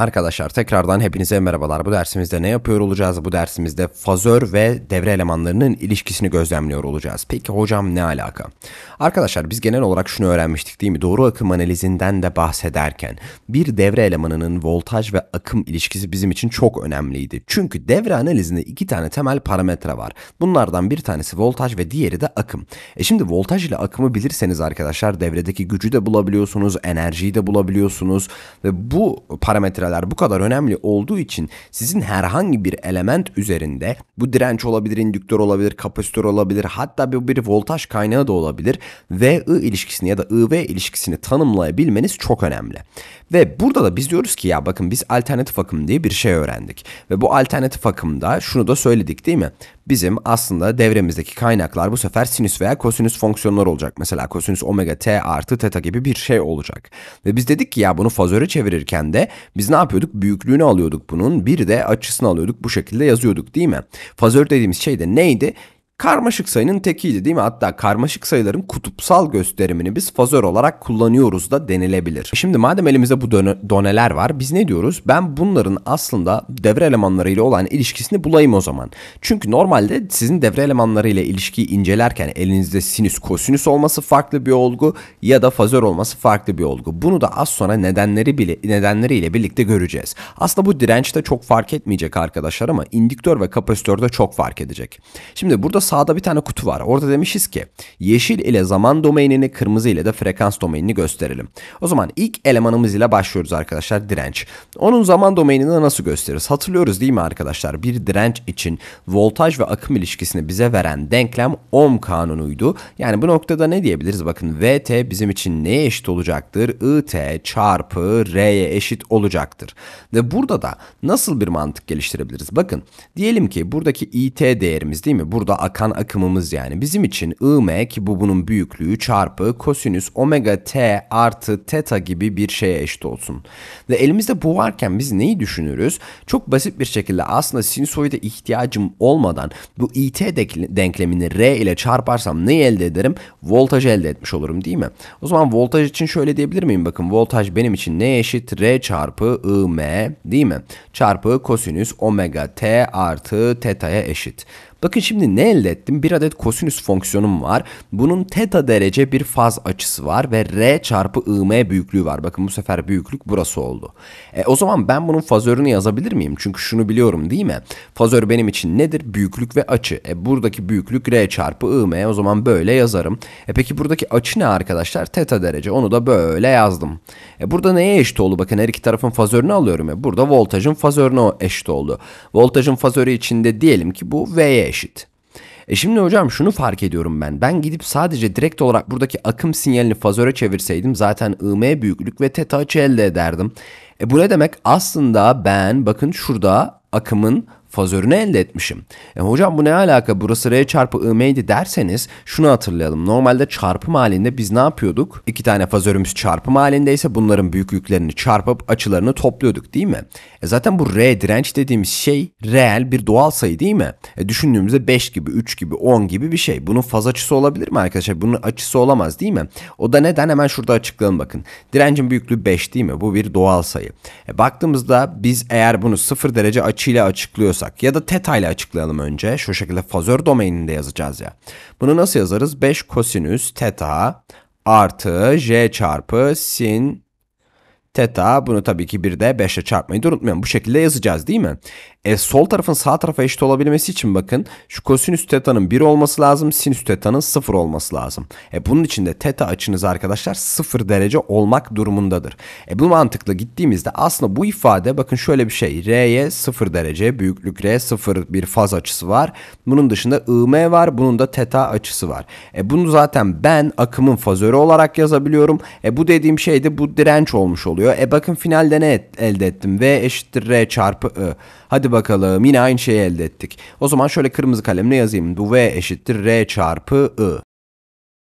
Arkadaşlar tekrardan hepinize merhabalar. Bu dersimizde ne yapıyor olacağız? Bu dersimizde fazör ve devre elemanlarının ilişkisini gözlemliyor olacağız. Peki hocam ne alaka? Arkadaşlar biz genel olarak şunu öğrenmiştik değil mi? Doğru akım analizinden de bahsederken bir devre elemanının voltaj ve akım ilişkisi bizim için çok önemliydi. Çünkü devre analizinde iki tane temel parametre var. Bunlardan bir tanesi voltaj ve diğeri de akım. E şimdi voltaj ile akımı bilirseniz arkadaşlar devredeki gücü de bulabiliyorsunuz, enerjiyi de bulabiliyorsunuz ve bu parametre malzemeler bu kadar önemli olduğu için sizin herhangi bir element üzerinde bu direnç olabilir, indüktör olabilir, kapasitör olabilir hatta bir, bir voltaj kaynağı da olabilir V I ilişkisini ya da I V ilişkisini tanımlayabilmeniz çok önemli. Ve burada da biz diyoruz ki ya bakın biz alternatif akım diye bir şey öğrendik ve bu alternatif akımda şunu da söyledik değil mi? Bizim aslında devremizdeki kaynaklar bu sefer sinüs veya kosinüs fonksiyonlar olacak. Mesela kosinüs omega t artı teta gibi bir şey olacak. Ve biz dedik ki ya bunu fazöre çevirirken de biz ne yapıyorduk? Büyüklüğünü alıyorduk bunun. Bir de açısını alıyorduk. Bu şekilde yazıyorduk değil mi? Fazör dediğimiz şey de neydi? karmaşık sayının tekiydi değil mi? Hatta karmaşık sayıların kutupsal gösterimini biz fazör olarak kullanıyoruz da denilebilir. Şimdi madem elimizde bu doneler var biz ne diyoruz? Ben bunların aslında devre elemanları ile olan ilişkisini bulayım o zaman. Çünkü normalde sizin devre elemanları ile ilişkiyi incelerken elinizde sinüs kosinüs olması farklı bir olgu ya da fazör olması farklı bir olgu. Bunu da az sonra nedenleri bile nedenleri ile birlikte göreceğiz. Aslında bu direnç de çok fark etmeyecek arkadaşlar ama indüktör ve kapasitörde çok fark edecek. Şimdi burada sağda bir tane kutu var. Orada demişiz ki yeşil ile zaman domainini, kırmızı ile de frekans domainini gösterelim. O zaman ilk elemanımız ile başlıyoruz arkadaşlar direnç. Onun zaman domainini nasıl gösteririz? Hatırlıyoruz değil mi arkadaşlar? Bir direnç için voltaj ve akım ilişkisini bize veren denklem ohm kanunuydu. Yani bu noktada ne diyebiliriz? Bakın VT bizim için neye eşit olacaktır? IT çarpı R'ye eşit olacaktır. Ve burada da nasıl bir mantık geliştirebiliriz? Bakın diyelim ki buradaki IT değerimiz değil mi? Burada akım kan akımımız yani. Bizim için IM ki bu bunun büyüklüğü çarpı kosinüs omega t artı teta gibi bir şeye eşit olsun. Ve elimizde bu varken biz neyi düşünürüz? Çok basit bir şekilde aslında sinüsoide ihtiyacım olmadan bu it denklemini r ile çarparsam ne elde ederim? Voltaj elde etmiş olurum değil mi? O zaman voltaj için şöyle diyebilir miyim? Bakın voltaj benim için ne eşit? R çarpı IM değil mi? Çarpı kosinüs omega t artı teta'ya eşit. Bakın şimdi ne elde ettim? Bir adet kosinüs fonksiyonum var. Bunun teta derece bir faz açısı var ve r çarpı im büyüklüğü var. Bakın bu sefer büyüklük burası oldu. E, o zaman ben bunun fazörünü yazabilir miyim? Çünkü şunu biliyorum değil mi? Fazör benim için nedir? Büyüklük ve açı. E, buradaki büyüklük r çarpı im. O zaman böyle yazarım. E, peki buradaki açı ne arkadaşlar? Teta derece. Onu da böyle yazdım. E, burada neye eşit oldu? Bakın her iki tarafın fazörünü alıyorum. E, burada voltajın fazörüne eşit oldu. Voltajın fazörü içinde diyelim ki bu V'ye eşit. E şimdi hocam şunu fark ediyorum ben. Ben gidip sadece direkt olarak buradaki akım sinyalini fazöre çevirseydim zaten IM büyüklük ve teta açı elde ederdim. E bu ne demek? Aslında ben bakın şurada akımın fazörünü elde etmişim. E, hocam bu ne alaka burası R çarpı IM'ydi derseniz şunu hatırlayalım. Normalde çarpım halinde biz ne yapıyorduk? İki tane fazörümüz çarpım halindeyse bunların büyüklüklerini çarpıp açılarını topluyorduk değil mi? E, zaten bu R direnç dediğimiz şey reel bir doğal sayı değil mi? E, düşündüğümüzde 5 gibi, 3 gibi, 10 gibi bir şey. Bunun faz açısı olabilir mi arkadaşlar? Bunun açısı olamaz değil mi? O da neden? Hemen şurada açıklayalım bakın. Direncin büyüklüğü 5 değil mi? Bu bir doğal sayı. E, baktığımızda biz eğer bunu 0 derece açıyla açıklıyorsak istiyorsak ya da teta ile açıklayalım önce. Şu şekilde fazör domaininde yazacağız ya. Bunu nasıl yazarız? 5 kosinüs teta artı j çarpı sin teta. Bunu tabii ki bir de 5'e çarpmayı da unutmayalım. Bu şekilde yazacağız değil mi? E, sol tarafın sağ tarafa eşit olabilmesi için bakın şu kosinüs teta'nın 1 olması lazım. Sinüs teta'nın 0 olması lazım. E, bunun için de teta açınız arkadaşlar 0 derece olmak durumundadır. E, bu mantıkla gittiğimizde aslında bu ifade bakın şöyle bir şey. R'ye 0 derece büyüklük R 0 bir faz açısı var. Bunun dışında IM var. Bunun da teta açısı var. E, bunu zaten ben akımın fazörü olarak yazabiliyorum. E, bu dediğim şey de bu direnç olmuş oluyor. E bakın finalde ne elde ettim? V eşittir R çarpı I. Hadi bakalım yine aynı şeyi elde ettik. O zaman şöyle kırmızı kalemle yazayım. Bu v eşittir r çarpı i.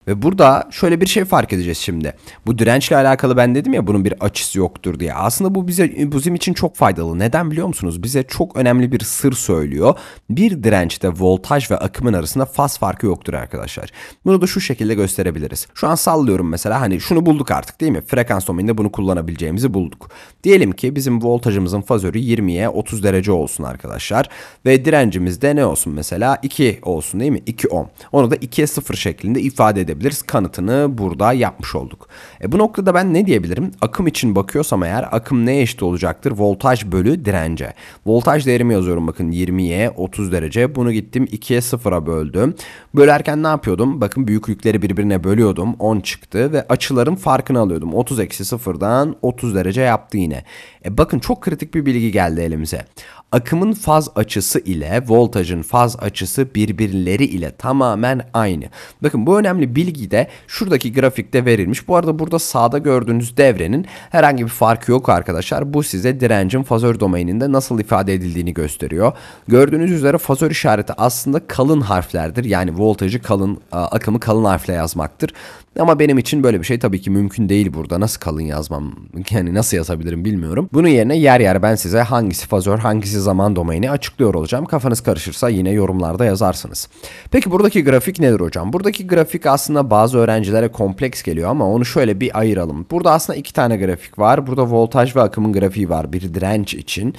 Ve burada şöyle bir şey fark edeceğiz şimdi. Bu dirençle alakalı ben dedim ya bunun bir açısı yoktur diye. Aslında bu bize bizim için çok faydalı. Neden biliyor musunuz? Bize çok önemli bir sır söylüyor. Bir dirençte voltaj ve akımın arasında faz farkı yoktur arkadaşlar. Bunu da şu şekilde gösterebiliriz. Şu an sallıyorum mesela hani şunu bulduk artık değil mi? Frekans domaininde bunu kullanabileceğimizi bulduk. Diyelim ki bizim voltajımızın fazörü 20'ye 30 derece olsun arkadaşlar. Ve direncimiz de ne olsun mesela? 2 olsun değil mi? 2 ohm. Onu da 2'ye 0 şeklinde ifade edebiliriz diyebiliriz. Kanıtını burada yapmış olduk. E bu noktada ben ne diyebilirim? Akım için bakıyorsam eğer akım neye eşit olacaktır? Voltaj bölü dirence. Voltaj değerimi yazıyorum bakın 20'ye 30 derece. Bunu gittim 2'ye 0'a böldüm. Bölerken ne yapıyordum? Bakın büyüklükleri birbirine bölüyordum. 10 çıktı ve açıların farkını alıyordum. 30 eksi 0'dan 30 derece yaptı yine. E bakın çok kritik bir bilgi geldi elimize. Akımın faz açısı ile voltajın faz açısı birbirleri ile tamamen aynı. Bakın bu önemli bilgi de şuradaki grafikte verilmiş. Bu arada burada sağda gördüğünüz devrenin herhangi bir farkı yok arkadaşlar. Bu size direncin fazör domaininde nasıl ifade edildiğini gösteriyor. Gördüğünüz üzere fazör işareti aslında kalın harflerdir. Yani voltajı kalın, akımı kalın harfle yazmaktır. Ama benim için böyle bir şey tabii ki mümkün değil burada. Nasıl kalın yazmam? Yani nasıl yazabilirim bilmiyorum. Bunun yerine yer yer ben size hangisi fazör, hangisi zaman domaini açıklıyor olacağım. Kafanız karışırsa yine yorumlarda yazarsınız. Peki buradaki grafik nedir hocam? Buradaki grafik aslında bazı öğrencilere kompleks geliyor ama onu şöyle bir ayıralım. Burada aslında iki tane grafik var. Burada voltaj ve akımın grafiği var. Bir direnç için.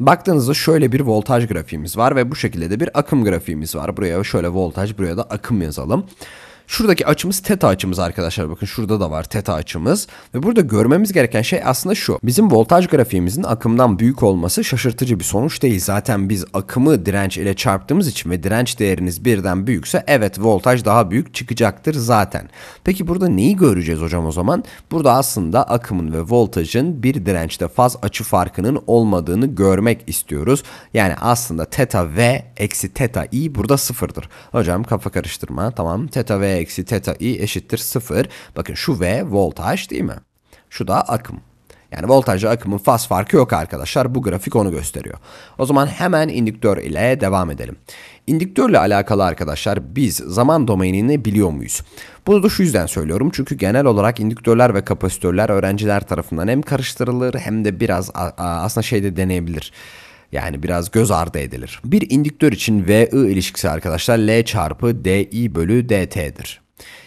Baktığınızda şöyle bir voltaj grafiğimiz var ve bu şekilde de bir akım grafiğimiz var. Buraya şöyle voltaj, buraya da akım yazalım. Şuradaki açımız teta açımız arkadaşlar. Bakın şurada da var teta açımız. Ve burada görmemiz gereken şey aslında şu. Bizim voltaj grafiğimizin akımdan büyük olması şaşırtıcı bir sonuç değil. Zaten biz akımı direnç ile çarptığımız için ve direnç değeriniz birden büyükse evet voltaj daha büyük çıkacaktır zaten. Peki burada neyi göreceğiz hocam o zaman? Burada aslında akımın ve voltajın bir dirençte faz açı farkının olmadığını görmek istiyoruz. Yani aslında teta V eksi teta i burada sıfırdır. Hocam kafa karıştırma tamam teta V eksi teta i eşittir 0. Bakın şu V voltaj değil mi? Şu da akım. Yani voltajla akımın faz farkı yok arkadaşlar. Bu grafik onu gösteriyor. O zaman hemen indüktör ile devam edelim. İndüktörle alakalı arkadaşlar biz zaman domainini biliyor muyuz? Bunu da şu yüzden söylüyorum. Çünkü genel olarak indüktörler ve kapasitörler öğrenciler tarafından hem karıştırılır hem de biraz aslında şeyde deneyebilir yani biraz göz ardı edilir. Bir indiktör için VI ilişkisi arkadaşlar L çarpı DI bölü DT'dir.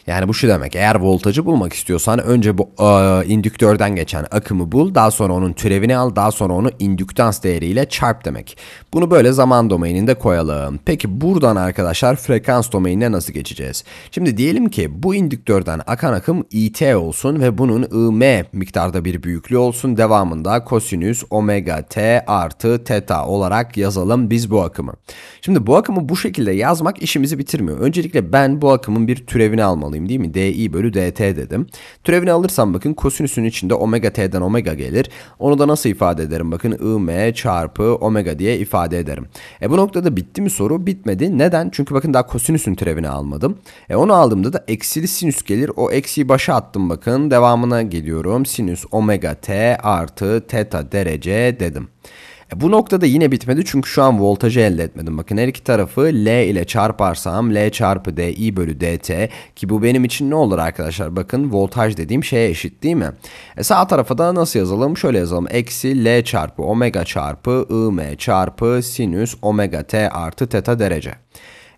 Yani bu şu demek eğer voltajı bulmak istiyorsan önce bu e, indüktörden geçen akımı bul daha sonra onun türevini al daha sonra onu indüktans değeriyle çarp demek. Bunu böyle zaman domaininde koyalım. Peki buradan arkadaşlar frekans domainine nasıl geçeceğiz? Şimdi diyelim ki bu indüktörden akan akım IT olsun ve bunun IM miktarda bir büyüklüğü olsun. Devamında kosinüs omega t artı teta olarak yazalım biz bu akımı. Şimdi bu akımı bu şekilde yazmak işimizi bitirmiyor. Öncelikle ben bu akımın bir türevini almalıyım alayım değil mi? DI bölü DT dedim. Türevini alırsam bakın kosinüsün içinde omega T'den omega gelir. Onu da nasıl ifade ederim? Bakın IM çarpı omega diye ifade ederim. E bu noktada bitti mi soru? Bitmedi. Neden? Çünkü bakın daha kosinüsün türevini almadım. E onu aldığımda da eksili sinüs gelir. O eksiyi başa attım bakın. Devamına geliyorum. Sinüs omega T artı teta derece dedim. E bu noktada yine bitmedi çünkü şu an voltajı elde etmedim. Bakın her iki tarafı L ile çarparsam L çarpı dI bölü dt ki bu benim için ne olur arkadaşlar? Bakın voltaj dediğim şeye eşit değil mi? E sağ tarafa da nasıl yazalım? Şöyle yazalım. Eksi L çarpı omega çarpı im çarpı sinüs omega t artı teta derece.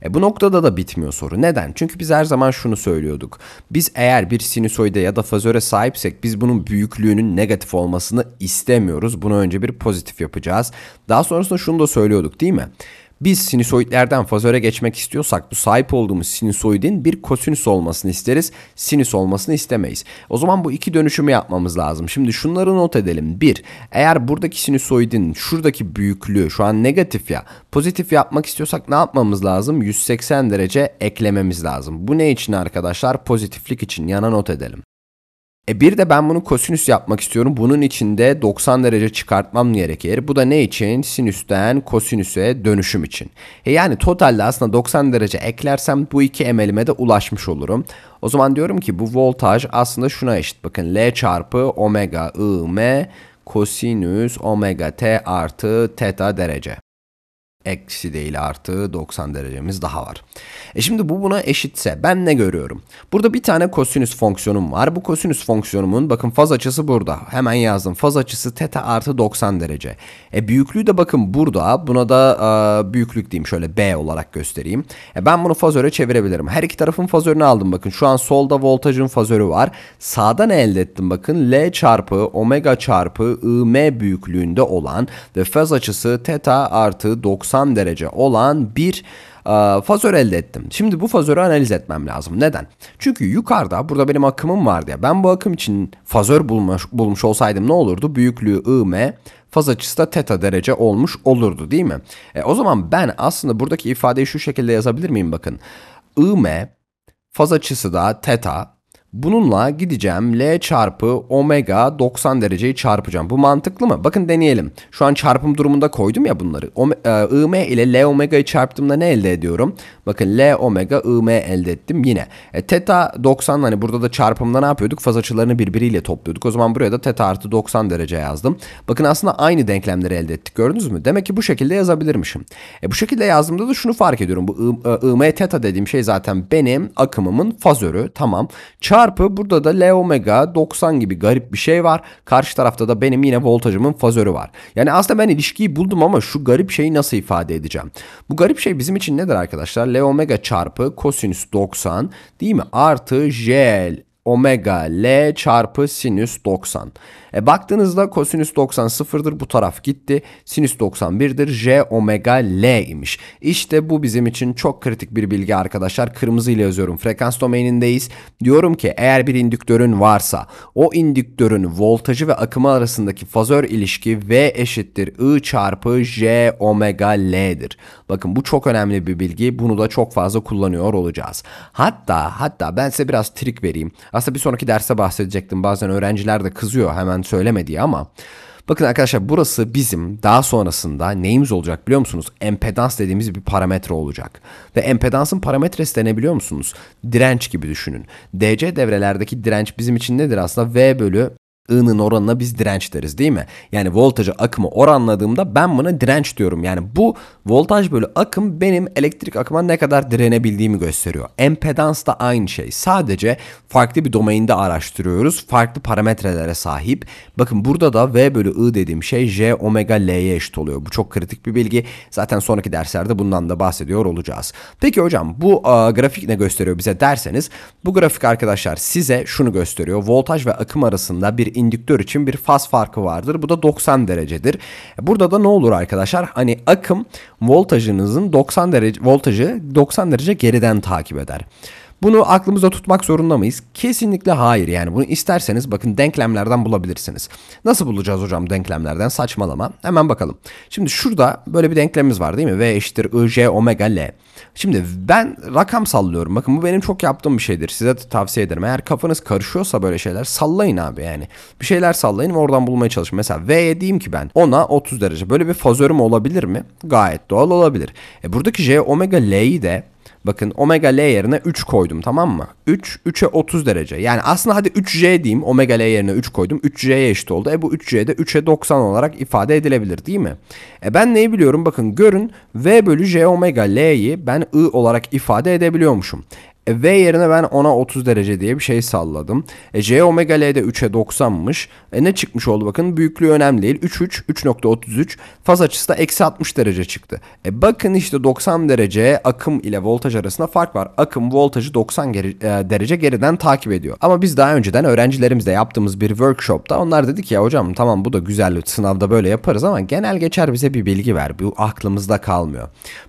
E bu noktada da bitmiyor soru. Neden? Çünkü biz her zaman şunu söylüyorduk. Biz eğer bir sinüsoide ya da fazöre sahipsek biz bunun büyüklüğünün negatif olmasını istemiyoruz. Bunu önce bir pozitif yapacağız. Daha sonrasında şunu da söylüyorduk değil mi? Biz sinüsoidlerden fazöre geçmek istiyorsak bu sahip olduğumuz sinüsoidin bir kosinüs olmasını isteriz. Sinüs olmasını istemeyiz. O zaman bu iki dönüşümü yapmamız lazım. Şimdi şunları not edelim. Bir, eğer buradaki sinüsoidin şuradaki büyüklüğü şu an negatif ya pozitif yapmak istiyorsak ne yapmamız lazım? 180 derece eklememiz lazım. Bu ne için arkadaşlar? Pozitiflik için yana not edelim. E bir de ben bunu kosinüs yapmak istiyorum. Bunun için de 90 derece çıkartmam gerekir. Bu da ne için? Sinüsten kosinüse dönüşüm için. E yani totalde aslında 90 derece eklersem bu iki emelime de ulaşmış olurum. O zaman diyorum ki bu voltaj aslında şuna eşit. Bakın L çarpı omega I M kosinüs omega t artı teta derece eksi değil artı 90 derecemiz daha var. E şimdi bu buna eşitse ben ne görüyorum? Burada bir tane kosinüs fonksiyonum var. Bu kosinüs fonksiyonumun bakın faz açısı burada. Hemen yazdım. Faz açısı teta artı 90 derece. E büyüklüğü de bakın burada. Buna da e, büyüklük diyeyim şöyle B olarak göstereyim. E ben bunu fazöre çevirebilirim. Her iki tarafın fazörünü aldım bakın. Şu an solda voltajın fazörü var. Sağda ne elde ettim bakın? L çarpı omega çarpı im büyüklüğünde olan ve faz açısı teta artı 90 90 derece olan bir e, fazör elde ettim. Şimdi bu fazörü analiz etmem lazım. Neden? Çünkü yukarıda burada benim akımım vardı ya. Ben bu akım için fazör bulmuş, bulmuş olsaydım ne olurdu? Büyüklüğü IM, faz açısı da teta derece olmuş olurdu değil mi? E, o zaman ben aslında buradaki ifadeyi şu şekilde yazabilir miyim bakın. IM faz açısı da teta Bununla gideceğim L çarpı omega 90 dereceyi çarpacağım. Bu mantıklı mı? Bakın deneyelim. Şu an çarpım durumunda koydum ya bunları. E, IM ile L omega'yı çarptığımda ne elde ediyorum? Bakın L omega IM elde ettim yine. E, teta 90 hani burada da çarpımda ne yapıyorduk? Faz açılarını birbiriyle topluyorduk. O zaman buraya da teta artı 90 derece yazdım. Bakın aslında aynı denklemleri elde ettik. Gördünüz mü? Demek ki bu şekilde yazabilirmişim. E, bu şekilde yazdığımda da şunu fark ediyorum. Bu IM e, teta dediğim şey zaten benim akımımın fazörü. Tamam. Çarpı Çarpı burada da L omega 90 gibi garip bir şey var. Karşı tarafta da benim yine voltajımın fazörü var. Yani aslında ben ilişkiyi buldum ama şu garip şeyi nasıl ifade edeceğim? Bu garip şey bizim için nedir arkadaşlar? L omega çarpı kosinüs 90 değil mi? Artı J omega L çarpı sinüs 90. E baktığınızda kosinüs 90 sıfırdır bu taraf gitti. Sinüs 91'dir. J omega L imiş. İşte bu bizim için çok kritik bir bilgi arkadaşlar. Kırmızı ile yazıyorum. Frekans domainindeyiz. Diyorum ki eğer bir indüktörün varsa o indüktörün voltajı ve akımı arasındaki fazör ilişki V eşittir I çarpı J omega L'dir. Bakın bu çok önemli bir bilgi. Bunu da çok fazla kullanıyor olacağız. Hatta hatta ben size biraz trik vereyim. Aslında bir sonraki derste bahsedecektim. Bazen öğrenciler de kızıyor hemen söylemediği ama Bakın arkadaşlar burası bizim daha sonrasında neyimiz olacak biliyor musunuz? Empedans dediğimiz bir parametre olacak. Ve empedansın parametresi de ne biliyor musunuz? Direnç gibi düşünün. DC devrelerdeki direnç bizim için nedir aslında? V bölü I'nın oranına biz direnç deriz değil mi? Yani voltajı akımı oranladığımda ben buna direnç diyorum. Yani bu voltaj bölü akım benim elektrik akıma ne kadar direnebildiğimi gösteriyor. Empedans da aynı şey. Sadece farklı bir domainde araştırıyoruz. Farklı parametrelere sahip. Bakın burada da V bölü I dediğim şey J omega L'ye eşit oluyor. Bu çok kritik bir bilgi. Zaten sonraki derslerde bundan da bahsediyor olacağız. Peki hocam bu a, grafik ne gösteriyor bize derseniz bu grafik arkadaşlar size şunu gösteriyor. Voltaj ve akım arasında bir indüktör için bir faz farkı vardır. Bu da 90 derecedir. Burada da ne olur arkadaşlar? Hani akım voltajınızın 90 derece voltajı 90 derece geriden takip eder. Bunu aklımızda tutmak zorunda mıyız? Kesinlikle hayır yani bunu isterseniz bakın denklemlerden bulabilirsiniz. Nasıl bulacağız hocam denklemlerden saçmalama. Hemen bakalım. Şimdi şurada böyle bir denklemimiz var değil mi? V eşittir IJ omega L. Şimdi ben rakam sallıyorum. Bakın bu benim çok yaptığım bir şeydir. Size de tavsiye ederim. Eğer kafanız karışıyorsa böyle şeyler sallayın abi yani. Bir şeyler sallayın ve oradan bulmaya çalışın. Mesela V'ye diyeyim ki ben Ona 30 derece. Böyle bir fazörüm olabilir mi? Gayet doğal olabilir. E buradaki J omega L'yi de Bakın omega L yerine 3 koydum tamam mı? 3, 3'e 30 derece. Yani aslında hadi 3J diyeyim. Omega L yerine 3 koydum. 3J'ye eşit oldu. E bu 3J de 3'e 90 olarak ifade edilebilir değil mi? E ben neyi biliyorum? Bakın görün V bölü J omega L'yi ben I olarak ifade edebiliyormuşum. E, v yerine ben ona 30 derece diye bir şey salladım. E, J omega L de 3'e 90'mış. E, ne çıkmış oldu bakın büyüklüğü önemli değil. 33, 3.33 faz açısı da eksi 60 derece çıktı. E, bakın işte 90 derece akım ile voltaj arasında fark var. Akım voltajı 90 geri, e, derece geriden takip ediyor. Ama biz daha önceden öğrencilerimizle yaptığımız bir workshopta onlar dedi ki ya hocam tamam bu da güzel sınavda böyle yaparız ama genel geçer bize bir bilgi ver. Bu aklımızda kalmıyor.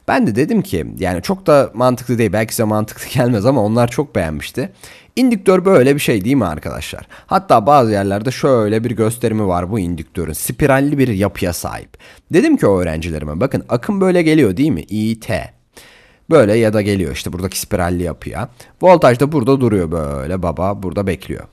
Ben de dedim ki yani çok da mantıklı değil. Belki size mantıklı gelmez ama ama onlar çok beğenmişti. İndüktör böyle bir şey değil mi arkadaşlar? Hatta bazı yerlerde şöyle bir gösterimi var bu indüktörün. Spiralli bir yapıya sahip. Dedim ki öğrencilerime bakın akım böyle geliyor değil mi? İT. Böyle ya da geliyor işte buradaki spiralli yapıya. Voltaj da burada duruyor böyle baba burada bekliyor.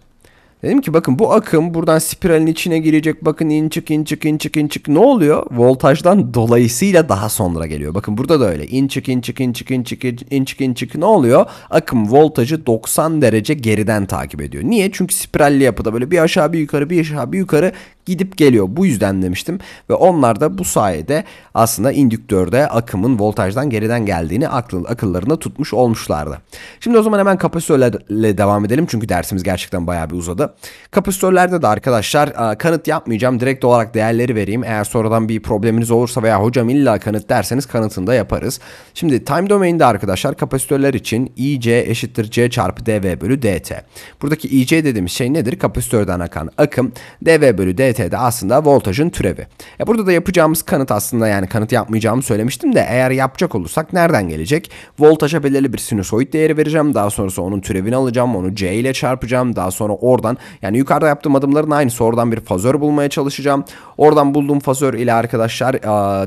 Dedim ki bakın bu akım buradan spiralin içine girecek. Bakın in çık in çık in çık in çık ne oluyor? Voltajdan dolayısıyla daha sonra geliyor. Bakın burada da öyle. İn çık in çık in çık in çık in çık in çık ne oluyor? Akım voltajı 90 derece geriden takip ediyor. Niye? Çünkü spiralli yapıda böyle bir aşağı bir yukarı bir aşağı bir yukarı gidip geliyor. Bu yüzden demiştim ve onlar da bu sayede aslında indüktörde akımın voltajdan geriden geldiğini aklı akıllarında tutmuş olmuşlardı. Şimdi o zaman hemen kapasitörlerle devam edelim çünkü dersimiz gerçekten bayağı bir uzadı. Kapasitörlerde de arkadaşlar kanıt yapmayacağım. Direkt olarak değerleri vereyim. Eğer sonradan bir probleminiz olursa veya hocam illa kanıt derseniz kanıtını da yaparız. Şimdi time domain'de arkadaşlar kapasitörler için IC eşittir C çarpı dv bölü dt. Buradaki IC dediğimiz şey nedir? Kapasitörden akan akım dv bölü dt VT de aslında voltajın türevi. E burada da yapacağımız kanıt aslında yani kanıt yapmayacağımı söylemiştim de eğer yapacak olursak nereden gelecek? Voltaja belirli bir sinüsoid değeri vereceğim. Daha sonrası onun türevini alacağım. Onu C ile çarpacağım. Daha sonra oradan yani yukarıda yaptığım adımların aynısı. Oradan bir fazör bulmaya çalışacağım. Oradan bulduğum fazör ile arkadaşlar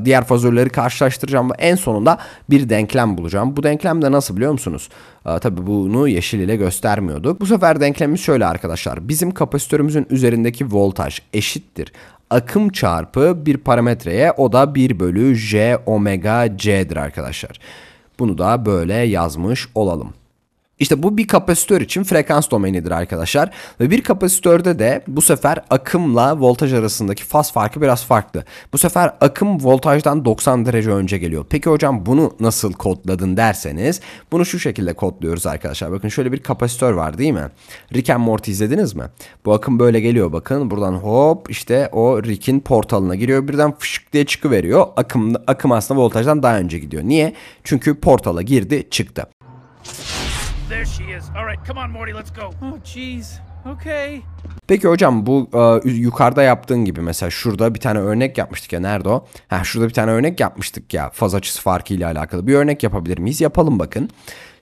diğer fazörleri karşılaştıracağım ve en sonunda bir denklem bulacağım. Bu denklem de nasıl biliyor musunuz? E, tabii bunu yeşil ile göstermiyorduk. Bu sefer denklemimiz şöyle arkadaşlar. Bizim kapasitörümüzün üzerindeki voltaj eşittir akım çarpı bir parametreye o da 1 bölü j omega c'dir arkadaşlar. Bunu da böyle yazmış olalım. İşte bu bir kapasitör için frekans domainidir arkadaşlar. Ve bir kapasitörde de bu sefer akımla voltaj arasındaki faz farkı biraz farklı. Bu sefer akım voltajdan 90 derece önce geliyor. Peki hocam bunu nasıl kodladın derseniz bunu şu şekilde kodluyoruz arkadaşlar. Bakın şöyle bir kapasitör var değil mi? Rick and Morty izlediniz mi? Bu akım böyle geliyor bakın. Buradan hop işte o Rick'in portalına giriyor. Birden fışık diye çıkıveriyor. Akım, akım aslında voltajdan daha önce gidiyor. Niye? Çünkü portala girdi çıktı there she is. All right, come on Morty, let's go. Oh jeez. Okay. Peki hocam bu e, yukarıda yaptığın gibi mesela şurada bir tane örnek yapmıştık ya nerede o? Ha şurada bir tane örnek yapmıştık ya faz açısı farkı ile alakalı bir örnek yapabilir miyiz? Yapalım bakın.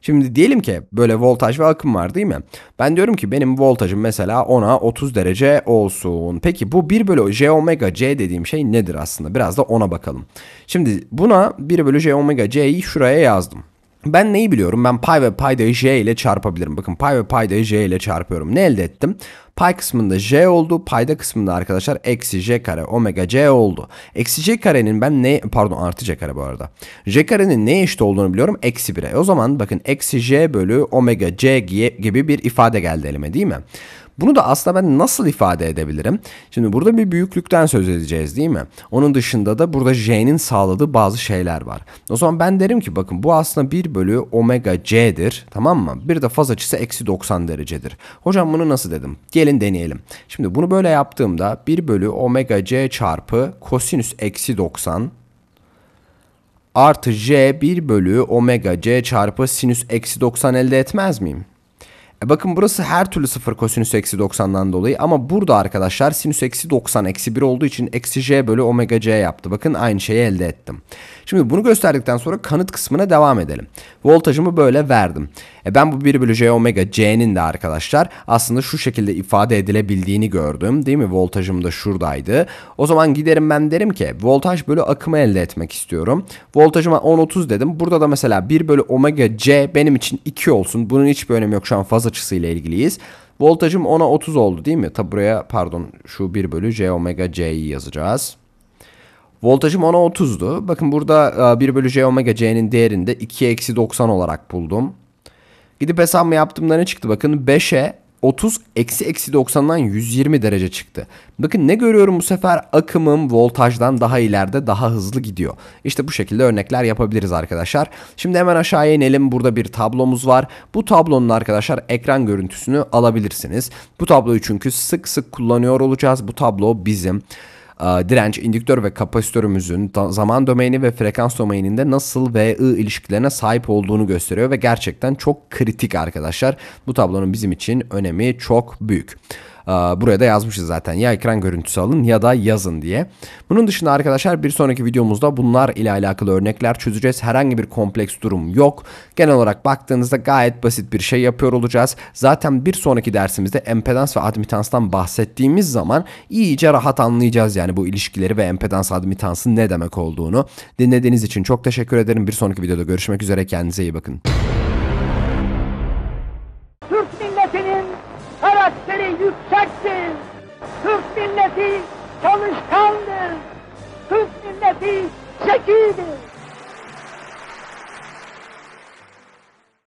Şimdi diyelim ki böyle voltaj ve akım var değil mi? Ben diyorum ki benim voltajım mesela 10'a 30 derece olsun. Peki bu 1 bölü J omega C dediğim şey nedir aslında? Biraz da ona bakalım. Şimdi buna 1 bölü J omega C'yi şuraya yazdım. Ben neyi biliyorum? Ben pay ve paydayı j ile çarpabilirim. Bakın pay ve paydayı j ile çarpıyorum. Ne elde ettim? Pay kısmında j oldu. Payda kısmında arkadaşlar eksi j kare omega J oldu. Eksi j karenin ben ne pardon artı j kare bu arada. j karenin ne eşit olduğunu biliyorum. Eksi 1'e. O zaman bakın eksi j bölü omega J gibi bir ifade geldi elime değil mi? Bunu da aslında ben nasıl ifade edebilirim? Şimdi burada bir büyüklükten söz edeceğiz değil mi? Onun dışında da burada J'nin sağladığı bazı şeyler var. O zaman ben derim ki bakın bu aslında 1 bölü omega C'dir tamam mı? Bir de faz açısı eksi 90 derecedir. Hocam bunu nasıl dedim? Gelin deneyelim. Şimdi bunu böyle yaptığımda 1 bölü omega C çarpı kosinüs eksi 90 artı j 1 bölü omega c çarpı sinüs eksi 90 elde etmez miyim? E bakın burası her türlü sıfır kosinüs eksi 90'dan dolayı ama burada arkadaşlar sinüs eksi 90 eksi 1 olduğu için eksi j bölü omega c yaptı. Bakın aynı şeyi elde ettim. Şimdi bunu gösterdikten sonra kanıt kısmına devam edelim. Voltajımı böyle verdim. E ben bu 1 bölü j omega c'nin de arkadaşlar aslında şu şekilde ifade edilebildiğini gördüm. Değil mi? Voltajım da şuradaydı. O zaman giderim ben derim ki voltaj bölü akımı elde etmek istiyorum. Voltajıma 10-30 dedim. Burada da mesela 1 bölü omega c benim için 2 olsun. Bunun hiçbir önemi yok şu an fazla açısıyla ilgiliyiz. Voltajım 10'a 30 oldu değil mi? Tabi buraya pardon şu 1 bölü J omega C'yi yazacağız. Voltajım 10'a 30'du. Bakın burada 1 e, bölü J omega C'nin değerinde 2'ye eksi 90 olarak buldum. Gidip hesabımı yaptığımda ne çıktı? Bakın 5'e 30 eksi eksi 90'dan 120 derece çıktı. Bakın ne görüyorum bu sefer akımım voltajdan daha ileride daha hızlı gidiyor. İşte bu şekilde örnekler yapabiliriz arkadaşlar. Şimdi hemen aşağıya inelim. Burada bir tablomuz var. Bu tablonun arkadaşlar ekran görüntüsünü alabilirsiniz. Bu tabloyu çünkü sık sık kullanıyor olacağız. Bu tablo bizim e, direnç, indüktör ve kapasitörümüzün zaman domaini ve frekans domaininde nasıl ve I ilişkilerine sahip olduğunu gösteriyor ve gerçekten çok kritik arkadaşlar. Bu tablonun bizim için önemi çok büyük. Buraya da yazmışız zaten ya ekran görüntüsü alın ya da yazın diye. Bunun dışında arkadaşlar bir sonraki videomuzda bunlar ile alakalı örnekler çözeceğiz. Herhangi bir kompleks durum yok. Genel olarak baktığınızda gayet basit bir şey yapıyor olacağız. Zaten bir sonraki dersimizde empedans ve admitanstan bahsettiğimiz zaman iyice rahat anlayacağız yani bu ilişkileri ve empedans admitansın ne demek olduğunu. Dinlediğiniz için çok teşekkür ederim. Bir sonraki videoda görüşmek üzere. Kendinize iyi bakın. aqui, seguimos!